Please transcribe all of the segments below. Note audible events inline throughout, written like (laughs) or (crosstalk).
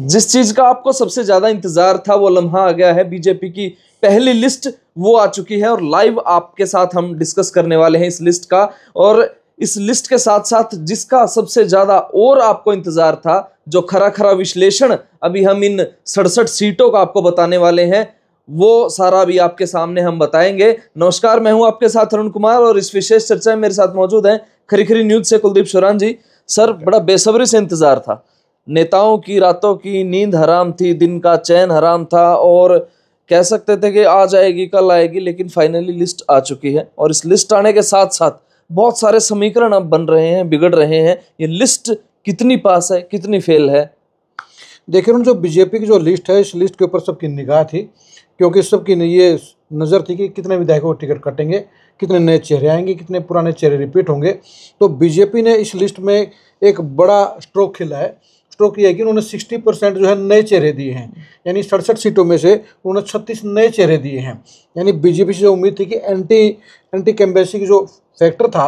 जिस चीज़ का आपको सबसे ज़्यादा इंतज़ार था वो लम्हा आ गया है बीजेपी की पहली लिस्ट वो आ चुकी है और लाइव आपके साथ हम डिस्कस करने वाले हैं इस लिस्ट का और इस लिस्ट के साथ साथ जिसका सबसे ज़्यादा और आपको इंतज़ार था जो खरा खरा विश्लेषण अभी हम इन सड़सठ सीटों का आपको बताने वाले हैं वो सारा भी आपके सामने हम बताएंगे नमस्कार मैं हूं आपके साथ अरुण कुमार और इस विशेष चर्चा में मेरे साथ मौजूद हैं खरी खरी न्यूज से कुलदीप शोरान जी सर बड़ा बेसब्री से इंतजार था नेताओं की रातों की नींद हराम थी दिन का चैन हराम था और कह सकते थे कि आ जाएगी कल आएगी लेकिन फाइनली लिस्ट आ चुकी है और इस लिस्ट आने के साथ साथ बहुत सारे समीकरण अब बन रहे हैं बिगड़ रहे हैं ये लिस्ट कितनी पास है कितनी फेल है देखिए जो बीजेपी की जो लिस्ट है इस लिस्ट के ऊपर सबकी निगाह थी क्योंकि सबकी ये नज़र थी कि कितने विधायकों को टिकट कटेंगे कितने नए चेहरे आएंगे कितने पुराने चेहरे रिपीट होंगे तो बीजेपी ने इस लिस्ट में एक बड़ा स्ट्रोक खेला है स्ट्रोक की है कि उन्होंने 60 परसेंट जो है नए चेहरे दिए हैं यानी सड़सठ सीटों में से उन्होंने 36 नए चेहरे दिए हैं यानी बीजेपी से जो उम्मीद थी कि एंटी एंटी कैम्बेसी की जो फैक्टर था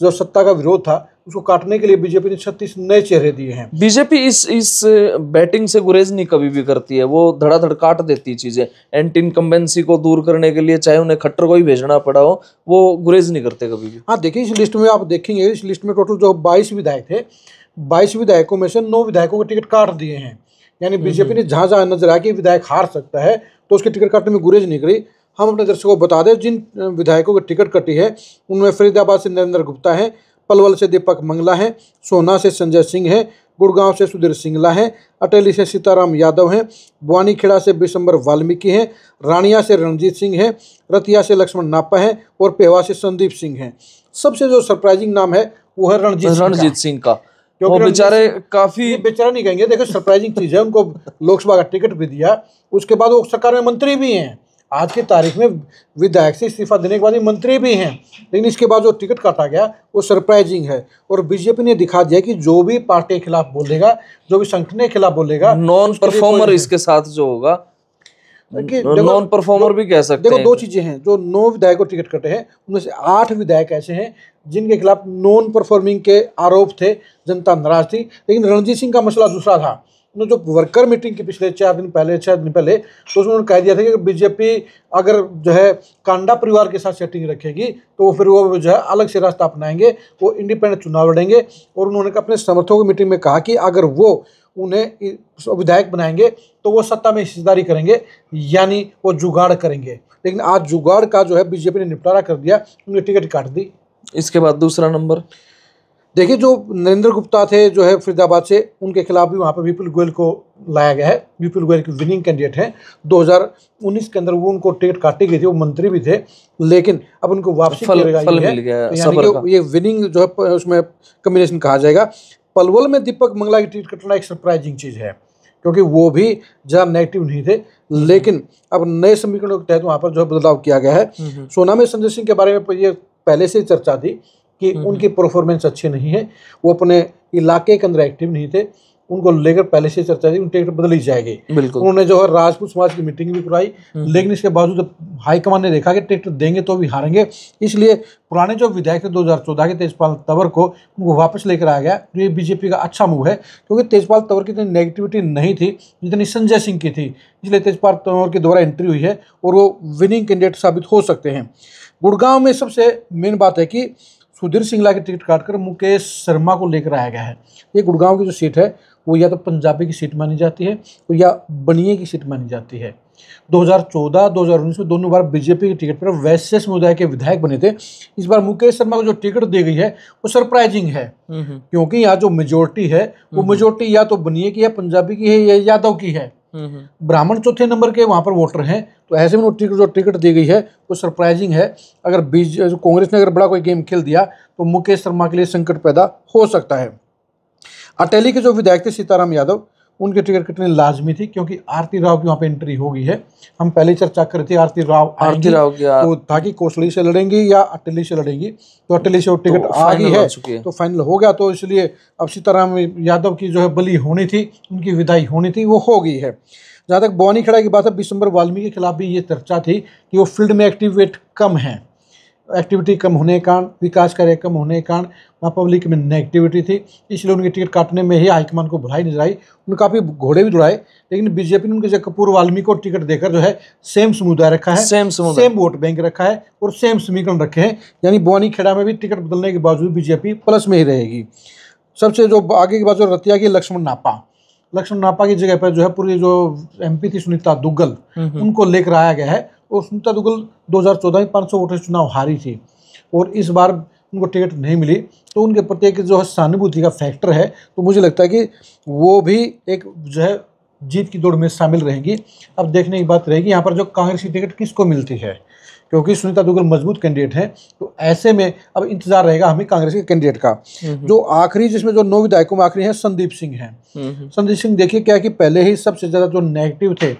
जो सत्ता का विरोध था उसको काटने के लिए बीजेपी ने छत्तीस नए चेहरे दिए हैं बीजेपी इस इस बैटिंग से गुरेज नहीं कभी भी करती है वो धड़ाधड़ काट देती चीज़ें एंटी इनकम्बेंसी को दूर करने के लिए चाहे उन्हें खट्टर को ही भेजना पड़ा हो वो गुरेज नहीं करते कभी भी हाँ देखिए इस लिस्ट में आप देखेंगे इस लिस्ट में टोटल जो बाईस विधायक थे बाईस विधायकों में से नौ विधायकों के टिकट काट दिए हैं यानी हम्म, बीजेपी ने जहाँ हम्म। जहाँ नजर आया कि विधायक हार सकता है तो उसके टिकट काटने में गुरेज निकली हम अपने दर्शकों को बता दें जिन विधायकों की टिकट कटी है उनमें फरीदाबाद से नरेंद्र गुप्ता हैं पलवल से दीपक मंगला हैं सोना से संजय सिंह हैं गुड़गांव से सुधीर सिंगला हैं अटेली से सीताराम यादव हैं बुआनीखेड़ा से बिशंबर वाल्मीकि हैं रानिया से रणजीत सिंह हैं रतिया से लक्ष्मण नापा हैं और पेहवा से संदीप सिंह हैं सबसे जो सरप्राइजिंग नाम है वो है रणजीत रणजीत सिंह का वो बेचारे काफी बेचारा नहीं कहेंगे देखो सरप्राइजिंग चीज है उनको लोकसभा का टिकट भी दिया उसके बाद वो सरकार में मंत्री भी हैं आज की तारीख में विधायक से इस्तीफा देने के बाद मंत्री भी हैं लेकिन इसके बाद जो टिकट काटा गया वो सरप्राइजिंग है और बीजेपी ने दिखा दिया कि जो भी पार्टी के खिलाफ बोलेगा जो भी संगठन के खिलाफ बोलेगा नॉन परफॉर्मर इसके साथ जो होगा नॉन परफॉर्मर भी कह सकते देखो हैं दो चीजें हैं जो नौ को टिकट कटे हैं उनमें से आठ विधायक ऐसे हैं जिनके खिलाफ नॉन परफॉर्मिंग के आरोप थे जनता नाराज थी लेकिन रणजीत सिंह का मसला दूसरा था जो वर्कर मीटिंग की पिछले चार दिन पहले छह दिन पहले तो उसमें उन्होंने कह दिया था कि बीजेपी अगर जो है कांडा परिवार के साथ सेटिंग रखेगी तो फिर वो जो है अलग से रास्ता अपनाएंगे वो इंडिपेंडेंट चुनाव लड़ेंगे और उन्होंने अपने समर्थकों की मीटिंग में कहा कि अगर वो उन्हें विधायक बनाएंगे तो वो सत्ता में हिस्सेदारी करेंगे यानी वो जुगाड़ करेंगे लेकिन आज जुगाड़ का जो है बीजेपी ने निपटारा कर दिया उन्हें टिकट काट दी इसके बाद दूसरा नंबर देखिए जो नरेंद्र गुप्ता थे जो है फरीदाबाद से उनके खिलाफ भी वहाँ पर विपुल गोयल को लाया गया है विपुल गोयल की विनिंग कैंडिडेट हैं 2019 के अंदर वो उनको टिकट काटी गई थी वो मंत्री भी थे लेकिन अब उनको वापसी फल, फल मिल गया तो यानी कि ये विनिंग जो है उसमें कम्बिनेशन कहा जाएगा पलवल में दीपक मंगला की ट्वीट करना एक सरप्राइजिंग चीज़ है क्योंकि वो भी जहाँ नेगेटिव नहीं थे लेकिन अब नए समीकरणों के तहत वहाँ पर जो है बदलाव किया गया है हम्म, हम्म। सोना में संजय सिंह के बारे में ये पहले से चर्चा थी कि हम्म, उनकी परफॉर्मेंस अच्छी नहीं है वो अपने इलाके के अंदर एक्टिव नहीं थे उनको लेकर पहले से चर्चा थी टिकट बदली जाएगी उन्होंने जो है राजपूत समाज की मीटिंग भी कराई हम्म। लेकिन इसके बावजूद हाईकमान ने देखा कि टिकट देंगे तो भी हारेंगे इसलिए पुराने जो विधायक थे चौदह के तेजपाल तंवर को उनको वापस लेकर आया गया तो ये बीजेपी का अच्छा मूव है क्योंकि तेजपाल तंवर की इतनी नेगेटिविटी नहीं थी जितनी संजय सिंह की थी इसलिए तेजपाल तंवर के द्वारा एंट्री हुई है और वो विनिंग कैंडिडेट साबित हो सकते हैं गुड़गांव में सबसे मेन बात है कि सुधीर सिंगला की टिकट काटकर मुकेश शर्मा को लेकर आया गया है ये गुड़गांव की जो सीट है वो या तो पंजाबी की सीट मानी जाती है या बनिए की सीट मानी जाती है 2014, 2019 में दोनों बार बीजेपी के टिकट पर वैश्य समुदाय के विधायक बने थे इस बार मुकेश शर्मा को जो टिकट दी गई है वो सरप्राइजिंग है हम्म, हम्म। क्योंकि यहाँ जो मेजोरिटी है वो मेजोरिटी हम्म, या तो बनिए की है पंजाबी की है या यादव की है ब्राह्मण चौथे नंबर के वहां पर वोटर हैं तो ऐसे में टिकट जो टिकट दी गई है वो सरप्राइजिंग है अगर बीज कांग्रेस ने अगर बड़ा कोई गेम खेल दिया तो मुकेश शर्मा के लिए संकट पैदा हो सकता है अटेली के जो विधायक थे सीताराम यादव उनके टिकट कटनी लाजमी थी क्योंकि आरती राव की वहाँ पे एंट्री हो गई है हम पहले चर्चा कर रहे थे आरती राव आरती राव तो कि कोसली से लड़ेंगी या अटेली से लड़ेंगी तो अटली से वो तो टिकट तो आ गई है तो फाइनल हो गया तो इसलिए अब सीताराम यादव की जो है बली होनी थी उनकी विदाई होनी थी वो हो गई है जहाँ तक बोनी खड़ा की बात है बिसंबर वाल्मीकि के खिलाफ भी ये चर्चा थी कि वो फील्ड में एक्टिवेट कम है एक्टिविटी कम होने के कारण विकास कार्य कम होने के कारण वहाँ पब्लिक में नेगेटिविटी थी इसलिए उनके टिकट काटने में ही हाईकमान को भुलाई नजर आई उन्होंने काफ़ी घोड़े भी दौड़ाए लेकिन बीजेपी ने उनके जगह पूर्व आलमी को टिकट देकर जो है सेम समुदाय रखा है सेम समुदाय सेम वोट बैंक रखा है और सेम समीकरण रखे हैं यानी बोनी खेड़ा में भी टिकट बदलने के बावजूद बीजेपी प्लस में ही रहेगी सबसे जो आगे की बात जो रतिया की लक्ष्मण नापा लक्ष्मण नापा की जगह पर जो है पूरी जो एमपी थी सुनीता दुग्गल हम्म, हम्म। उनको लेकर आया गया है और सुनीता दुग्गल 2014 में 500 वोटों चुनाव हारी थी और इस बार उनको टिकट नहीं मिली तो उनके प्रति एक जो है सहानुभूति का फैक्टर है तो मुझे लगता है कि वो भी एक जो है जीत की दौड़ में शामिल रहेंगी अब देखने की बात रहेगी यहाँ पर जो कांग्रेस की टिकट किसको मिलती है क्योंकि सुनीता दुग्गल मजबूत कैंडिडेट हैं तो ऐसे में अब इंतजार रहेगा हमें कांग्रेस के कैंडिडेट का हम्म, हम्म। जो आखिरी जिसमें जो नौ विधायकों में आखिरी है संदीप सिंह हैं हम्म, संदीप सिंह देखिए क्या कि पहले ही सबसे ज़्यादा जो नेगेटिव थे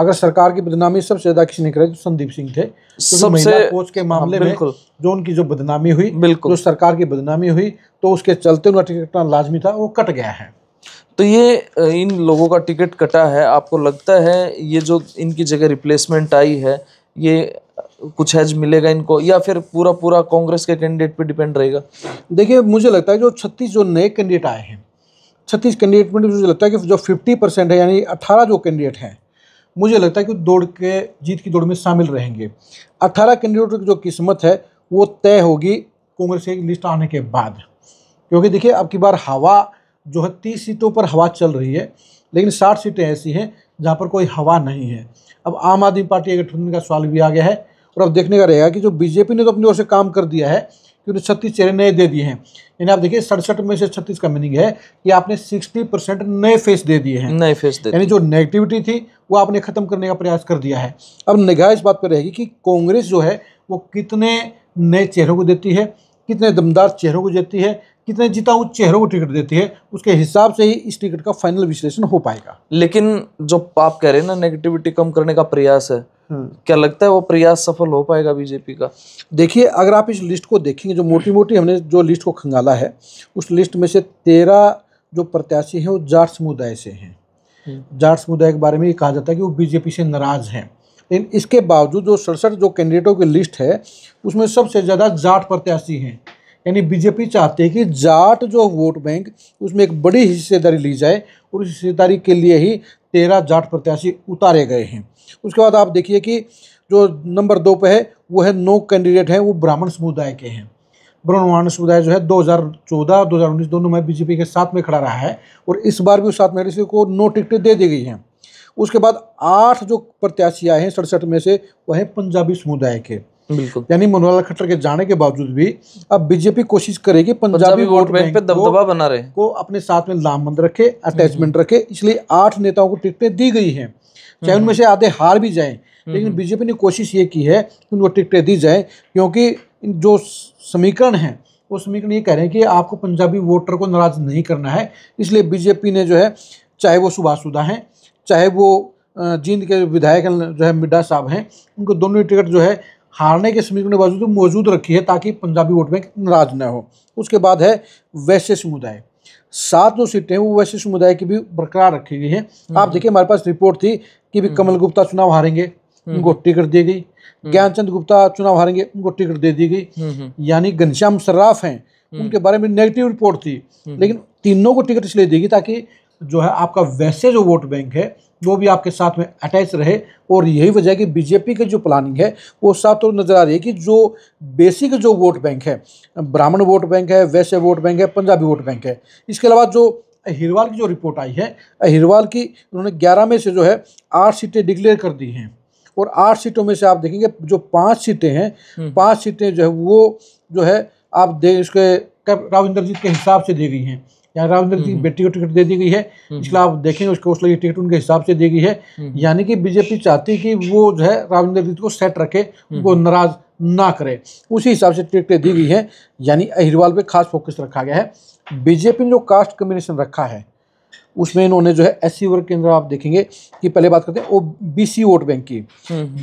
अगर सरकार की बदनामी सबसे ज्यादा किसी ने कराई तो संदीप सिंह थे सबसे कोच के मामले हाँ, में जो उनकी जो बदनामी हुई बिल्कुल जो सरकार की बदनामी हुई तो उसके चलते उनका टिकट कटना लाजमी था वो कट गया है तो ये इन लोगों का टिकट कटा है आपको लगता है ये जो इनकी जगह रिप्लेसमेंट आई है ये कुछ हैज मिलेगा इनको या फिर पूरा पूरा कांग्रेस के कैंडिडेट पे डिपेंड रहेगा देखिए मुझे लगता है जो छत्तीस जो नए कैंडिडेट आए हैं छत्तीस कैंडिडेट में मुझे लगता है कि जो फिफ्टी परसेंट है यानी अट्ठारह जो कैंडिडेट हैं मुझे लगता है कि दौड़ के जीत की दौड़ में शामिल रहेंगे अट्ठारह कैंडिडेटों की जो किस्मत है वो तय होगी कांग्रेस की लिस्ट आने के बाद क्योंकि देखिए अब की बार हवा जो है तीस सीटों पर हवा चल रही है लेकिन साठ सीटें ऐसी हैं जहाँ पर कोई हवा नहीं है अब आम आदमी पार्टी के गठबंधन का सवाल भी आ गया है और अब देखने का रहेगा कि जो बीजेपी ने तो अपनी ओर से काम कर दिया है क्योंकि तो छत्तीस चेहरे नए दे दिए हैं यानी आप देखिए सड़सठ में से छत्तीस का मीनिंग है कि आपने सिक्सटी परसेंट नए फेस दे दिए हैं नए फेस दे यानी जो नेगेटिविटी थी वो आपने खत्म करने का प्रयास कर दिया है अब निगाह इस बात पर रहेगी कि कांग्रेस जो है वो कितने नए चेहरों को देती है कितने दमदार चेहरों को देती है कितने जीता हुआ चेहरों को टिकट देती है उसके हिसाब से ही इस टिकट का फाइनल विश्लेषण हो पाएगा लेकिन जो आप कह रहे हैं ना नेगेटिविटी कम करने का प्रयास है हम्म। क्या लगता है वो प्रयास सफल हो पाएगा बीजेपी का देखिए अगर आप इस लिस्ट को देखेंगे जो मोटी मोटी हमने जो लिस्ट को खंगाला है उस लिस्ट में से तेरह जो प्रत्याशी हैं वो जाट समुदाय से हैं हम्म। जाट समुदाय के बारे में ये कहा जाता है कि वो बीजेपी से नाराज़ हैं लेकिन इसके बावजूद जो सड़सठ जो कैंडिडेटों की लिस्ट है उसमें सबसे ज़्यादा जाट प्रत्याशी हैं यानी बीजेपी चाहती है कि जाट जो वोट बैंक उसमें एक बड़ी हिस्सेदारी ली जाए और उस हिस्सेदारी के लिए ही तेरह जाट प्रत्याशी उतारे गए हैं उसके बाद आप देखिए कि जो नंबर दो पे है वो है नौ कैंडिडेट हैं वो ब्राह्मण समुदाय के हैं ब्राह्मण समुदाय जो है 2014 2019 दोनों में बीजेपी के साथ में खड़ा रहा है और इस बार भी उस साथ में किसी को नौ टिकटें दे दी गई हैं उसके बाद आठ जो प्रत्याशी आए हैं सड़सठ में से वह हैं पंजाबी समुदाय के यानी मनोहर लाल खट्टर के जाने के बावजूद भी अब बीजेपी कोशिश करेगी पंजाबी वोट बैंक पे दबदबा बना रहे को अपने साथ में लामबंद रखे अटैचमेंट हम्म। रखे इसलिए आठ नेताओं को टिकटें दी गई हैं चाहे उनमें से आधे हार भी जाएं हम्म। लेकिन बीजेपी ने कोशिश ये की है कि उनको टिकटें दी जाए क्योंकि जो समीकरण है वो समीकरण ये कह रहे हैं कि आपको पंजाबी वोटर को नाराज नहीं करना है इसलिए बीजेपी ने जो है चाहे वो सुभाष सुधा हैं चाहे वो जींद के विधायक जो है मिड्डा साहब हैं उनको दोनों टिकट जो है हारने के समीकरण के बावजूद मौजूद रखी है ताकि पंजाबी वोट बैंक नाराज न हो उसके बाद है वैश्य समुदाय सात जो सीटें हैं वो वैश्य समुदाय की भी बरकरार रखी गई हैं आप हम्म। देखिए हमारे पास रिपोर्ट थी कि भी हम्म। कमल गुप्ता चुनाव हारेंगे हम्म। उनको टिकट दी गई ज्ञानचंद गुप्ता चुनाव हारेंगे उनको टिकट दे दी गई यानी घनश्याम सर्राफ हैं उनके बारे में नेगेटिव रिपोर्ट थी लेकिन तीनों को टिकट इसलिए देगी ताकि जो है आपका वैसे जो वोट बैंक है वो भी आपके साथ में अटैच रहे और यही वजह है कि बीजेपी की जो प्लानिंग है वो साफ तौर नज़र आ रही है कि जो बेसिक जो वोट बैंक है ब्राह्मण वोट बैंक है वैसे वोट बैंक है पंजाबी वोट बैंक है इसके अलावा जो अहिरवाल की जो रिपोर्ट आई है अहिरवाल की उन्होंने ग्यारह में से जो है आठ सीटें डिक्लेयर कर दी हैं और आठ सीटों में से आप देखेंगे जो पाँच सीटें हैं हम्म। पाँच सीटें जो है वो जो है आप दे उसके राविंदर जीत के हिसाब से दी गई हैं यहाँ रामचंद्र की हम्म, हम्म। बेटी को टिकट दे दी गई है इसलिए हम्म, आप देखेंगे उसको उसलिए टिकट उनके हिसाब से दी गई है यानी कि बीजेपी चाहती है कि वो जो है रामचंद्र जीत को सेट रखे उनको नाराज ना करे उसी हिसाब से टिकटें दी गई हैं यानी अहिरवाल पे खास फोकस रखा गया है बीजेपी ने जो कास्ट कम्बिनेशन रखा है उसमें इन्होंने जो है एस सी वर्ग के अंदर आप देखेंगे कि पहले बात करते हैं बी बीसी वोट बैंक की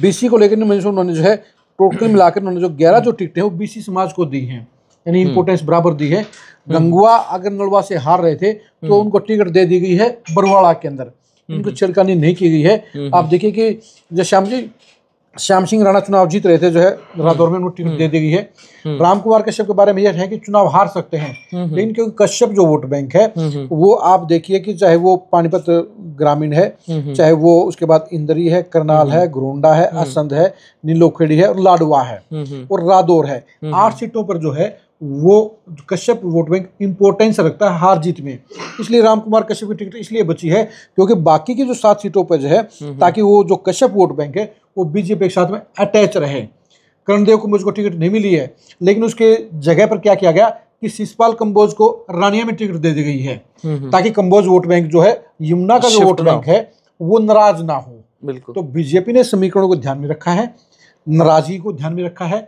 बीसी को लेकर उन्होंने जो है टोटल मिलाकर उन्होंने जो ग्यारह जो टिकटें हैं वो बीसी समाज को दी हैं यानी इम्पोर्टेंस हम्म। बराबर दी है हम्म। गंगुआ अगर नलवा से हार रहे थे तो हम्म। उनको टिकट दे दी गई है बरवाड़ा के अंदर उनको छिड़कानी नहीं की गई है आप देखिए कि जो श्याम जी श्याम सिंह राणा चुनाव जीत रहे थे जो है रादौर में उनको टिकट दे दी गई है राम कुमार कश्यप के बारे में यह है कि चुनाव हार सकते हैं लेकिन क्योंकि कश्यप जो वोट बैंक है वो आप देखिए कि चाहे वो पानीपत ग्रामीण है चाहे वो उसके बाद इंद्री है करनाल है गुरुंडा है असंध है नीलोखेड़ी है और लाडवा है और रादौर है आठ सीटों पर जो है वो कश्यप वोट बैंक इंपॉर्टेंस रखता है हार जीत में इसलिए राम कुमार कश्यप की टिकट इसलिए बची है क्योंकि बाकी की जो सात सीटों पर जो है हम्म, हम्म। ताकि वो जो कश्यप वोट बैंक है वो बीजेपी के साथ में अटैच रहे करणदेव को मुझको टिकट नहीं मिली है लेकिन उसके जगह पर क्या किया गया कि शिशपाल कंबोज को रानिया में टिकट दे दी गई है हम्म, ताकि कंबोज वोट बैंक जो है यमुना का जो वोट बैंक है वो नाराज ना हो बिल्कुल तो बीजेपी ने समीकरणों को ध्यान में रखा है नाराजगी को ध्यान में रखा है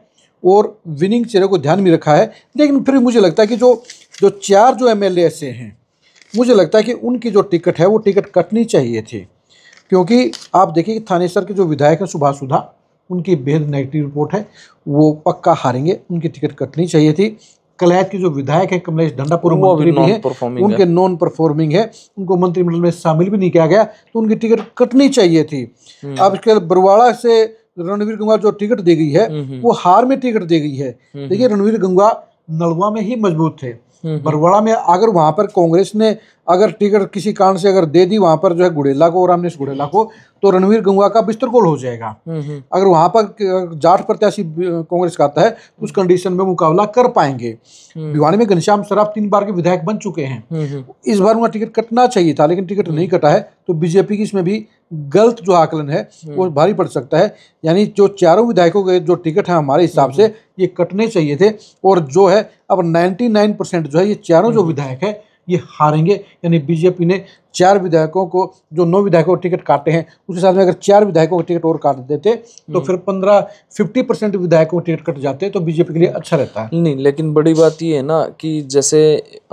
और विनिंग चेहरे को ध्यान में रखा है लेकिन फिर मुझे लगता है कि जो जो चार जो एम ऐसे हैं मुझे लगता है कि उनकी जो टिकट है वो टिकट कटनी चाहिए थी क्योंकि आप देखिए कि थानेसर के जो विधायक हैं सुभाष सुधा उनकी बेहद नेगेटिव रिपोर्ट है वो पक्का हारेंगे उनकी टिकट कटनी चाहिए थी कलैद के जो विधायक हैं कमलेश ढंडापुर मंत्री भी हैं उनके नॉन परफॉर्मिंग है उनको मंत्रिमंडल में शामिल भी नहीं किया गया तो उनकी टिकट कटनी चाहिए थी अब हम्म। इसके बरवाड़ा से रणवीर गंगा जो टिकट दी गई है हम्म, हम्म। वो हार में टिकट दी गई है हम्म, देखिए रणवीर गंगा नलवा में ही मजबूत थे बरवाड़ा में अगर वहां पर कांग्रेस ने अगर टिकट किसी कारण से अगर दे दी वहां पर जो है गुड़ेला को और रामनेश गुड़ेला को तो रणवीर गंगा का बिस्तर गोल हो जाएगा अगर वहां पर जाट प्रत्याशी कांग्रेस का आता है तो उस कंडीशन में मुकाबला कर पाएंगे भिवानी में घनश्याम शराब तीन बार के विधायक बन चुके हैं इस बार उनका टिकट कटना चाहिए था लेकिन टिकट नहीं कटा है तो बीजेपी की इसमें भी गलत जो आकलन है हम्म। वो भारी पड़ सकता है यानी जो चारों विधायकों के जो टिकट हैं हमारे हिसाब से हम्म। ये कटने चाहिए थे और जो है अब 99 परसेंट जो है ये चारों जो हम्म। विधायक है ये हारेंगे यानी बीजेपी ने चार विधायकों को जो नौ विधायकों के टिकट काटे हैं उस हिसाब से अगर चार विधायकों के टिकट और काट देते तो फिर पंद्रह फिफ्टी परसेंट विधायकों के टिकट कट जाते तो बीजेपी के लिए अच्छा रहता है नहीं लेकिन बड़ी बात ये है ना कि जैसे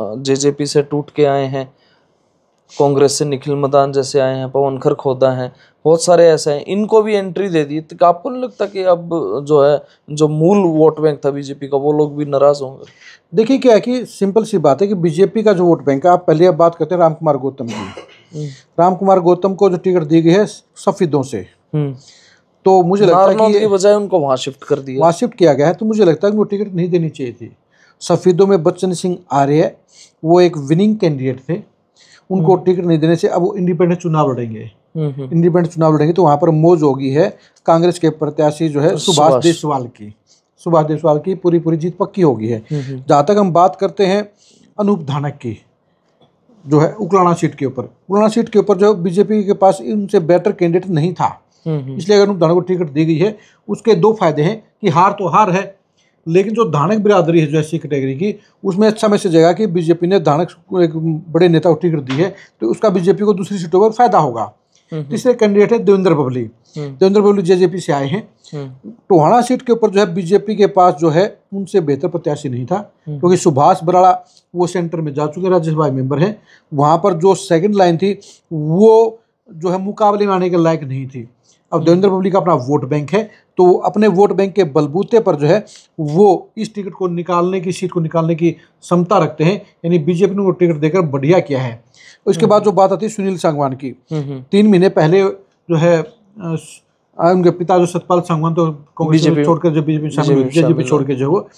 जेजेपी से टूट के आए हैं कांग्रेस से निखिल मदान जैसे आए हैं पवन खरखोदा हैं बहुत सारे ऐसे हैं इनको भी एंट्री दे दी तो आपको नहीं लगता कि अब जो है जो मूल वोट बैंक था बीजेपी का वो लोग भी नाराज़ होंगे देखिए क्या है कि सिंपल सी बात है कि बीजेपी का जो वोट बैंक है आप पहले आप बात करते हैं राम कुमार गौतम की हम्म। राम कुमार गौतम को जो टिकट दी गई है सफ़ेदों से हम्म। तो मुझे लगता है कि बजाय उनको वहाँ शिफ्ट कर दिया वहाँ शिफ्ट किया गया है तो मुझे लगता है कि वो टिकट नहीं देनी चाहिए थी सफ़ेदों में बच्चन सिंह आर्य वो एक विनिंग कैंडिडेट थे उनको हम्म। टिकट नहीं देने से अब वो इंडिपेंडेंट चुनाव लड़ेंगे हम्म, हम्म। इंडिपेंडेंट चुनाव लड़ेंगे तो वहाँ पर मोज होगी है कांग्रेस के प्रत्याशी जो है सुभाष देशवाल की सुभाष देशवाल की पूरी पूरी जीत पक्की होगी है जहाँ तक हम बात करते हैं अनूप धानक की जो है उकलाना सीट के ऊपर उकलाना सीट के ऊपर जो बीजेपी के पास उनसे बेटर कैंडिडेट नहीं था इसलिए अगर अनूप धानक को टिकट दी गई है उसके दो फायदे हैं कि हार तो हार है लेकिन जो धानक बिरादरी है जो ऐसी कैटेगरी की उसमें अच्छा मैसेज आएगा कि बीजेपी ने धानक को एक बड़े नेता को टिकट दी है तो उसका बीजेपी को दूसरी सीटों पर फायदा होगा हम्म, हम्म। तीसरे कैंडिडेट है देवेंद्र बबली हम्म। देवेंद्र बबली जेजेपी से आए हैं टोहाना सीट के ऊपर जो है बीजेपी के पास जो है उनसे बेहतर प्रत्याशी नहीं था क्योंकि सुभाष बराड़ा वो सेंटर में जा चुके राज्यसभा मेंबर हैं वहाँ पर जो सेकंड लाइन थी वो जो है मुकाबले में आने के लायक नहीं थी अब देवेंद्र बबली का अपना वोट बैंक है तो अपने वोट बैंक के बलबूते पर जो है वो इस टिकट को निकालने की सीट को निकालने की क्षमता रखते हैं यानी बीजेपी ने वो टिकट देकर बढ़िया किया है उसके हम्म। बाद जो बात आती है सुनील सांगवान की हम्म, हम्म। तीन महीने पहले जो है उनके पिता जो सतपाल सांगवान तो कांग्रेस छोड़कर जो बीजेपी बीजेपी छोड़ के जो वो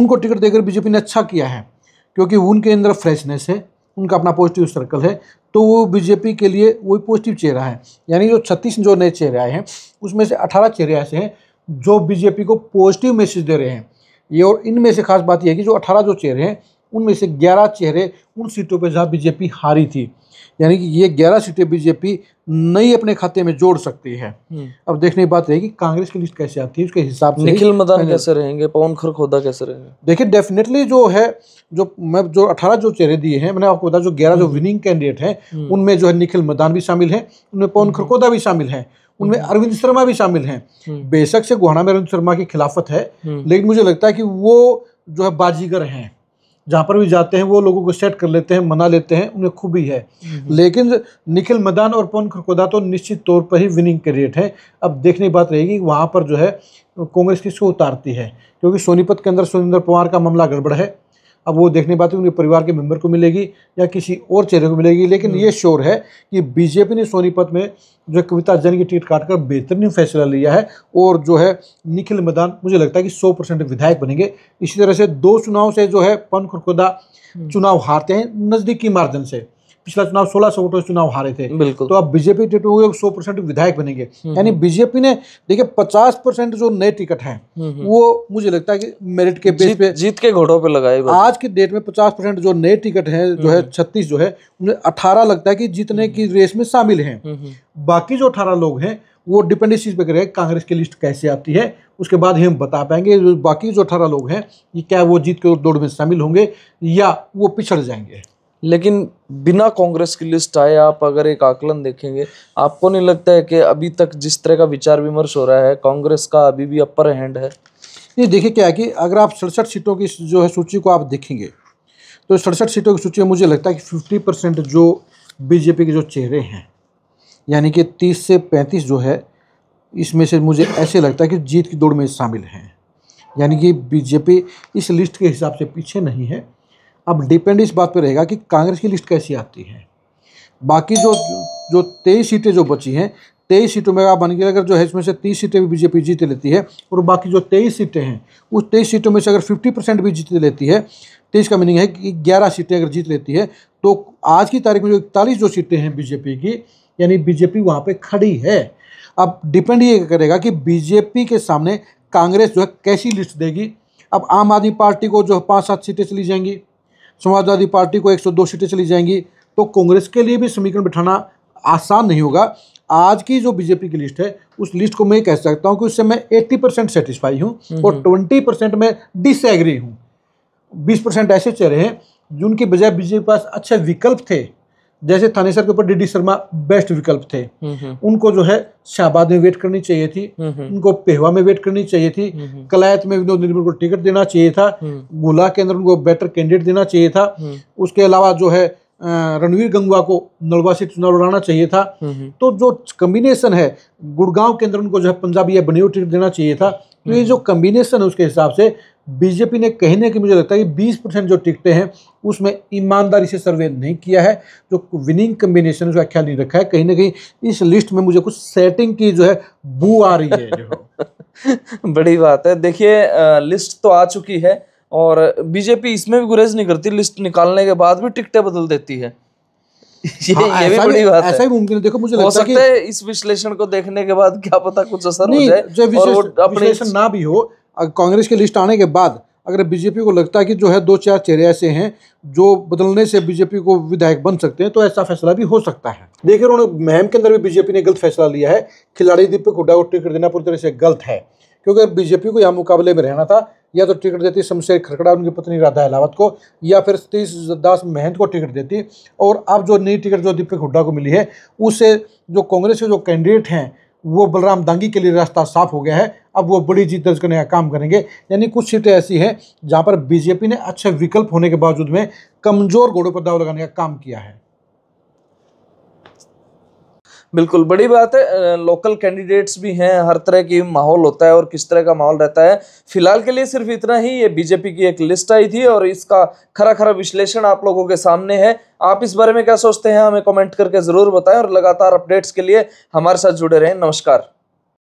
उनको टिकट देकर बीजेपी ने अच्छा किया है क्योंकि उनके अंदर फ्रेशनेस है उनका अपना पॉजिटिव सर्कल है तो वो बीजेपी के लिए वही पॉजिटिव चेहरा है यानी जो छत्तीस जो नए चेहरे आए हैं उसमें से अठारह चेहरे ऐसे हैं जो बीजेपी को पॉजिटिव मैसेज दे रहे हैं ये और इनमें से खास बात यह है कि जो अठारह जो चेहरे हैं उनमें से 11 चेहरे उन सीटों पर जहाँ बीजेपी हारी थी यानी कि ये 11 सीटें बीजेपी नई अपने खाते में जोड़ सकती है हम्म। अब देखने की बात रहेगी कांग्रेस की लिस्ट कैसे आती है उसके हिसाब से निखिल मदान कैसे रहेंगे पवन खरखोदा कैसे रहेंगे देखिए डेफिनेटली जो है जो मैं जो 18 जो चेहरे दिए हैं मैंने आपको बताया जो ग्यारह जो विनिंग हम्म। कैंडिडेट हैं हम्म। उनमें जो है निखिल मदान भी शामिल है उनमें पवन खरखोदा भी शामिल है उनमें अरविंद शर्मा भी शामिल हैं बेशक से गुहाना में अरविंद शर्मा की खिलाफत है लेकिन मुझे लगता है कि वो जो है बाजीगर हैं जहाँ पर भी जाते हैं वो लोगों को सेट कर लेते हैं मना लेते हैं उन्हें खूबी है लेकिन निखिल मैदान और पवन खरकोदा तो निश्चित तौर पर ही विनिंग कैंडिडेट हैं अब देखने की बात रहेगी वहाँ पर जो है कांग्रेस किसको उतारती है क्योंकि सोनीपत के अंदर सुरेंद्र पवार का मामला गड़बड़ है अब वो देखने बात उनके परिवार के मेंबर को मिलेगी या किसी और चेहरे को मिलेगी लेकिन हम्म। ये श्योर है कि बीजेपी ने सोनीपत में जो कविता जैन की टिकट काट कर बेहतरीन फैसला लिया है और जो है निखिल मैदान मुझे लगता है कि सौ परसेंट विधायक बनेंगे इसी तरह से दो चुनाव से जो है पन खुदा हम्म। चुनाव हारते हैं नज़दीकी मार्जन से पिछला चुनाव सोलह सौ वोटों से चुनाव हारे थे बिल्कुल तो अब बीजेपी टिकट हुए सौ परसेंट विधायक बनेंगे हम्म, यानी हम्म। बीजेपी ने देखिए पचास परसेंट जो नए टिकट है हम्म, वो मुझे लगता है कि मेरिट के बेस पे जीत के घोड़ों पे लगाए आज के डेट में पचास परसेंट जो नए टिकट है जो है छत्तीस जो है उन्हें अठारह लगता है कि जीतने की रेस में शामिल है बाकी जो अठारह लोग हैं वो डिपेंड इस चीज़ पर करेगा कांग्रेस की लिस्ट कैसे आती है उसके बाद ही हम बता पाएंगे बाकी जो अठारह लोग हैं ये क्या वो जीत के दौड़ में शामिल होंगे या वो पिछड़ जाएंगे लेकिन बिना कांग्रेस की लिस्ट आए आप अगर एक आकलन देखेंगे आपको नहीं लगता है कि अभी तक जिस तरह का विचार विमर्श हो रहा है कांग्रेस का अभी भी अपर हैंड है ये देखिए क्या है कि अगर आप सड़सठ सीटों की जो है सूची को आप देखेंगे तो सड़सठ सीटों की सूची में मुझे लगता है कि फिफ्टी परसेंट जो बीजेपी के जो चेहरे हैं यानी कि तीस से पैंतीस जो है इसमें से मुझे ऐसे लगता है कि जीत की दौड़ में शामिल हैं यानी कि बीजेपी इस लिस्ट के हिसाब से पीछे नहीं है अब डिपेंड इस बात पर रहेगा कि कांग्रेस की लिस्ट कैसी आती है बाकी जो जो तेईस सीटें जो बची हैं तेईस सीटों में आप बन गया अगर जो है इसमें से तीस सीटें भी बीजेपी जीत लेती है और बाकी जो तेईस सीटें हैं उस तेईस सीटों में से अगर फिफ्टी परसेंट भी जीत लेती है तेईस का मीनिंग है कि ग्यारह सीटें अगर जीत लेती है तो आज की तारीख में जो इकतालीस जो सीटें हैं बीजेपी की यानी बीजेपी वहाँ पर खड़ी है अब डिपेंड ये करेगा कि बीजेपी के सामने कांग्रेस जो है कैसी लिस्ट देगी अब आम आदमी पार्टी को जो है पाँच सात सीटें चली जाएंगी समाजवादी पार्टी को 102 सीटें चली जाएंगी तो कांग्रेस के लिए भी समीकरण बिठाना आसान नहीं होगा आज की जो बीजेपी की लिस्ट है उस लिस्ट को मैं कह सकता हूँ कि उससे मैं एट्टी परसेंट सेटिस्फाई हूँ हम्म, और हम्म। ट्वेंटी परसेंट मैं डिसएग्री हूँ बीस परसेंट ऐसे चेहरे हैं जिनके बजाय बीजेपी के पास अच्छे विकल्प थे जैसे थानेसर के ऊपर डीडी शर्मा बेस्ट विकल्प थे हम्म, हम्म। उनको जो है शाहबाद में वेट करनी चाहिए थी हम्म, उनको पेहवा में वेट करनी चाहिए थी कलायत में विनोद निर्मल को टिकट देना चाहिए था गुला के अंदर उनको बेटर कैंडिडेट देना चाहिए था उसके अलावा जो है रणवीर गंगवा को नलवा से चुनाव लड़ाना चाहिए था तो जो कम्बिनेशन है गुड़गांव के अंदर उनको जो है पंजाबी या बनेव टिकट देना चाहिए था तो ये जो कम्बिनेशन है उसके हिसाब से बीजेपी ने कहीं ना कहीं मुझे लगता है कि बीस परसेंट जो टिकटें हैं उसमें ईमानदारी से सर्वे नहीं किया है जो विनिंग कम्बिनेशन उसका ख्याल नहीं रखा है कहीं ना कहीं इस लिस्ट में मुझे कुछ सेटिंग की जो है बू आ रही है जो (laughs) बड़ी बात है देखिए लिस्ट तो आ चुकी है और बीजेपी इसमें भी गुरेज नहीं करती लिस्ट निकालने के बाद भी टिकटें बदल देती है (laughs) ये, हाँ, ये भी बड़ी बात ऐसा है मुमकिन है देखो मुझे हो सकता है इस विश्लेषण को देखने के बाद क्या पता कुछ असर हो जाए जो विश्लेषण ना भी हो कांग्रेस की लिस्ट आने के बाद अगर बीजेपी को लगता है कि जो है दो चार चेहरे ऐसे हैं जो बदलने से बीजेपी को विधायक बन सकते हैं तो ऐसा फैसला भी हो सकता है देखिए उन्होंने महम के अंदर भी बीजेपी ने गलत फैसला लिया है खिलाड़ी दीपक हुड्डा को टिकट देना पूरी तरह से गलत है क्योंकि अगर बीजेपी को यहाँ मुकाबले में रहना था या तो टिकट देती शमशेर खरकड़ा उनकी पत्नी राधा अलावत को या फिर सतीश दास महंत को टिकट देती और अब जो नई टिकट जो दीपक हुड्डा को मिली है उससे जो कांग्रेस के जो कैंडिडेट हैं वो बलराम दांगी के लिए रास्ता साफ हो गया है अब वो बड़ी जीत दर्ज करने का काम करेंगे यानी कुछ सीटें ऐसी हैं जहाँ पर बीजेपी ने अच्छे विकल्प होने के बावजूद में कमजोर घोड़ों पर दाव लगाने का काम किया है बिल्कुल बड़ी बात है लोकल कैंडिडेट्स भी हैं हर तरह की माहौल होता है और किस तरह का माहौल रहता है फिलहाल के लिए सिर्फ इतना ही ये बीजेपी की एक लिस्ट आई थी और इसका खरा खरा विश्लेषण आप लोगों के सामने है आप इस बारे में क्या सोचते हैं हमें कमेंट करके ज़रूर बताएं और लगातार अपडेट्स के लिए हमारे साथ जुड़े रहें नमस्कार